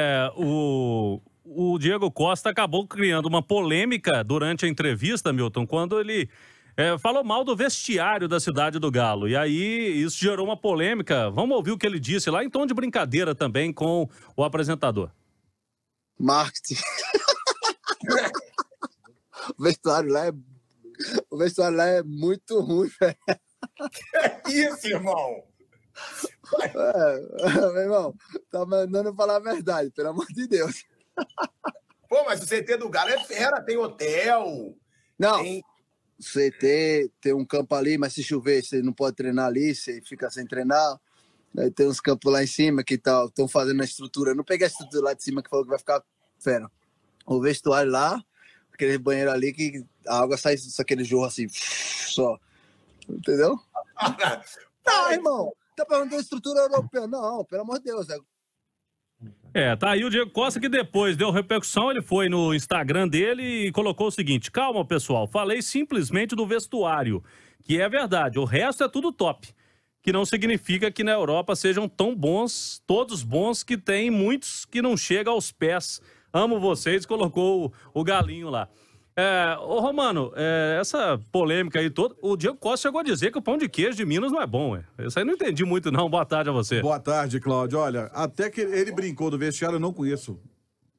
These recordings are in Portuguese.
É, o, o Diego Costa acabou criando uma polêmica durante a entrevista, Milton, quando ele é, falou mal do vestiário da cidade do Galo. E aí isso gerou uma polêmica. Vamos ouvir o que ele disse lá, em tom de brincadeira também com o apresentador. Marketing. o vestiário lá é. O vestiário lá é muito ruim, velho. Que isso, irmão? É, é, meu irmão, tá mandando falar a verdade, pelo amor de Deus. Pô, mas o CT do Galo é fera, tem hotel. Não. Tem... CT, tem um campo ali, mas se chover, você não pode treinar ali, você fica sem treinar. Aí tem uns campos lá em cima que estão tá, fazendo a estrutura. Eu não peguei a estrutura lá de cima que falou que vai ficar fera. O vestuário lá, aquele banheiro ali que a água sai, só aquele jorro assim, só. Entendeu? tá, irmão tá falando da estrutura europeia. Não, pelo amor de Deus. É... É, tá aí o Diego Costa que depois deu repercussão, ele foi no Instagram dele e colocou o seguinte: calma, pessoal, falei simplesmente do vestuário, que é verdade, o resto é tudo top. Que não significa que na Europa sejam tão bons, todos bons, que tem muitos que não chegam aos pés. Amo vocês, colocou o, o galinho lá. É, ô Romano, é, essa polêmica aí toda, o Diego Costa chegou a dizer que o pão de queijo de Minas não é bom, é. Isso aí não entendi muito não, boa tarde a você. Boa tarde, Cláudio. Olha, até que ele brincou do vestiário, eu não conheço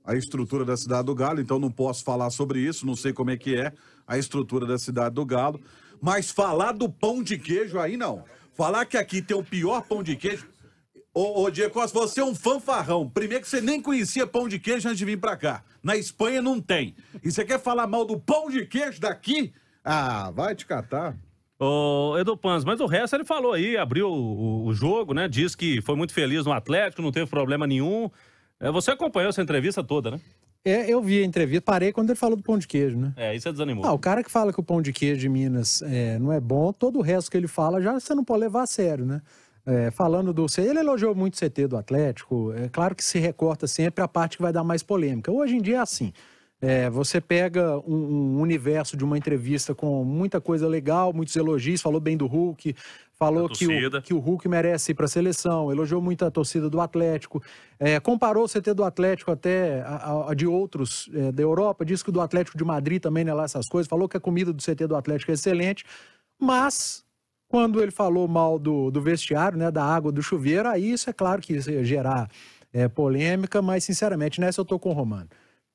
a estrutura da cidade do Galo, então não posso falar sobre isso, não sei como é que é a estrutura da cidade do Galo, mas falar do pão de queijo aí não. Falar que aqui tem o pior pão de queijo... Ô, ô Diego Costa, você é um fanfarrão. Primeiro que você nem conhecia pão de queijo antes de vir pra cá na Espanha não tem. E você quer falar mal do pão de queijo daqui? Ah, vai te catar. Ô, Edu Pans, mas o resto ele falou aí, abriu o, o jogo, né? Diz que foi muito feliz no Atlético, não teve problema nenhum. É, você acompanhou essa entrevista toda, né? É, eu vi a entrevista, parei quando ele falou do pão de queijo, né? É, isso é desanimou. Ah, o cara que fala que o pão de queijo de Minas é, não é bom, todo o resto que ele fala já você não pode levar a sério, né? É, falando do CT, ele elogiou muito o CT do Atlético. É claro que se recorta sempre a parte que vai dar mais polêmica. Hoje em dia é assim. É, você pega um, um, universo de uma entrevista com muita coisa legal, muitos elogios, falou bem do Hulk, falou que o, que o, Hulk merece ir para a seleção, elogiou muito a torcida do Atlético, é, comparou o CT do Atlético até a, a de outros é, da Europa, disse que o do Atlético de Madrid também não é lá essas coisas, falou que a comida do CT do Atlético é excelente, mas quando ele falou mal do, do vestiário, né, da água, do chuveiro, aí isso é claro que ia gerar é, polêmica, mas sinceramente, nessa eu tô com o Romano.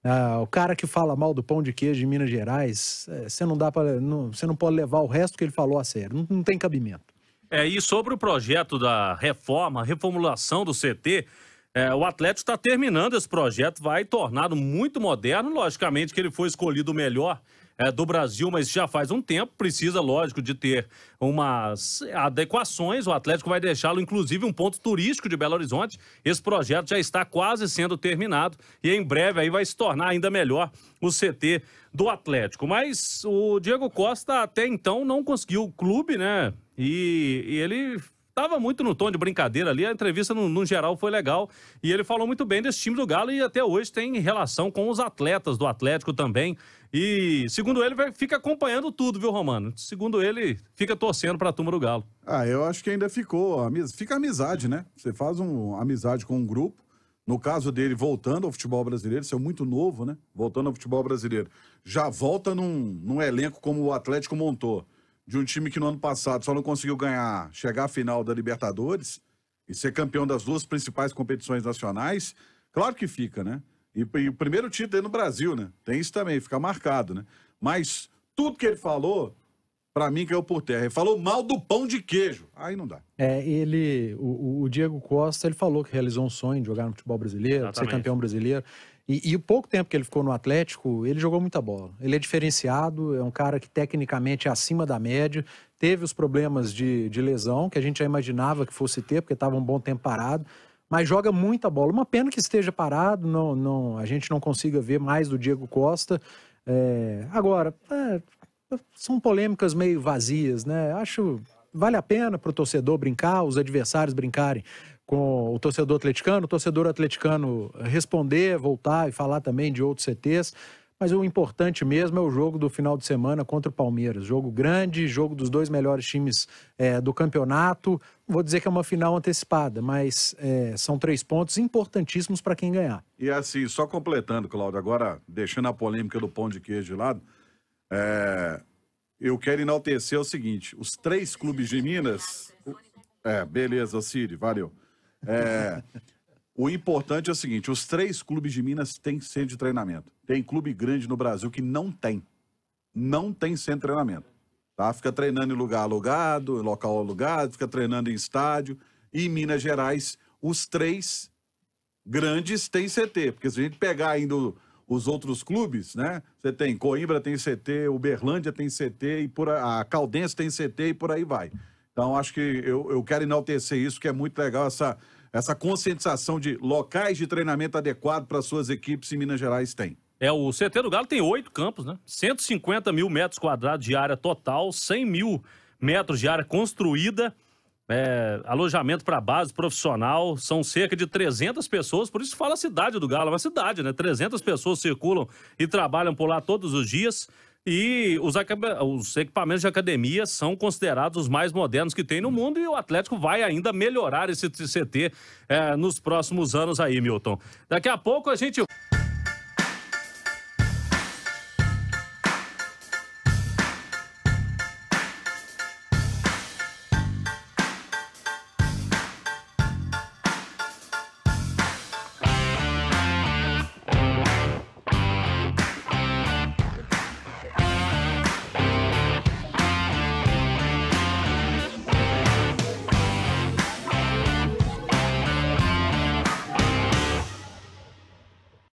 Ah, o cara que fala mal do pão de queijo de Minas Gerais, é, você não dá para, você não pode levar o resto que ele falou a sério. Não, não, tem cabimento. É, e sobre o projeto da reforma, reformulação do CT, é, o Atlético está terminando esse projeto, vai tornado muito moderno. Logicamente que ele foi escolhido o melhor é, do Brasil, mas já faz um tempo, precisa, lógico, de ter umas adequações. O Atlético vai deixá-lo, inclusive, um ponto turístico de Belo Horizonte. Esse projeto já está quase sendo terminado e em breve aí vai se tornar ainda melhor o CT do Atlético. Mas o Diego Costa até então não conseguiu o clube, né? E, e ele Tava muito no tom de brincadeira ali. A entrevista, no, no, geral, foi legal. E ele falou muito bem desse time do Galo e até hoje tem relação com os atletas do Atlético também. E, segundo ele, fica acompanhando tudo, viu, Romano? Segundo ele, fica torcendo para a turma do Galo. Ah, eu acho que ainda ficou. Fica amizade, né? Você faz uma amizade com um grupo. No caso dele, voltando ao futebol brasileiro, isso é muito novo, né? Voltando ao futebol brasileiro. Já volta num, num elenco como o Atlético montou de um time que no ano passado só não conseguiu ganhar, chegar à final da Libertadores e ser campeão das duas principais competições nacionais, claro que fica, né? E, e o primeiro título é no Brasil, né? Tem isso também, fica marcado, né? Mas tudo que ele falou para mim caiu por terra. Ele falou mal do pão de queijo. Aí não dá. É, ele, o, o Diego Costa, ele falou que realizou um sonho de jogar no futebol brasileiro, de ser campeão brasileiro. E, e, o pouco tempo que ele ficou no Atlético, ele jogou muita bola. Ele é diferenciado, é um cara que tecnicamente é acima da média, teve os problemas de, de lesão, que a gente já imaginava que fosse ter, porque estava um bom tempo parado, mas joga muita bola. Uma pena que esteja parado, não, não, a gente não consiga ver mais do Diego Costa. É, agora, é, são polêmicas meio vazias, né? Acho vale a pena para o torcedor brincar, os adversários brincarem com o torcedor atleticano, o torcedor atleticano responder, voltar e falar também de outros CTs. Mas o importante mesmo é o jogo do final de semana contra o Palmeiras. Jogo grande, jogo dos dois melhores times é, do campeonato. Vou dizer que é uma final antecipada, mas é, são três pontos importantíssimos para quem ganhar. E assim, só completando, Cláudio, agora deixando a polêmica do pão de queijo de lado, é, eu quero enaltecer o seguinte: os três clubes de Minas. É, beleza, Siri, valeu. É, o importante é o seguinte: os três clubes de Minas têm centro de treinamento. Tem clube grande no Brasil que não tem. Não tem centro de treinamento. Tá? Fica treinando em lugar alugado, em local alugado, fica treinando em estádio. E em Minas Gerais, os três grandes têm CT. Porque se a gente pegar ainda os outros clubes, né? Você tem Coimbra tem CT, Uberlândia tem CT e por a, a Caldense tem CT e por aí vai. Então acho que eu, eu quero enaltecer isso, que é muito legal essa, essa conscientização de locais de treinamento adequado para suas equipes em Minas Gerais tem. É, o CT do Galo tem oito campos, né? 150 mil metros quadrados de área total, 100 mil metros de área construída é, alojamento para base profissional, são cerca de 300 pessoas, por isso fala cidade do Galo, é uma cidade, né? 300 pessoas circulam e trabalham por lá todos os dias e os, os equipamentos de academia são considerados os mais modernos que tem no mundo e o Atlético vai ainda melhorar esse CT é, nos próximos anos aí, Milton. Daqui a pouco a gente...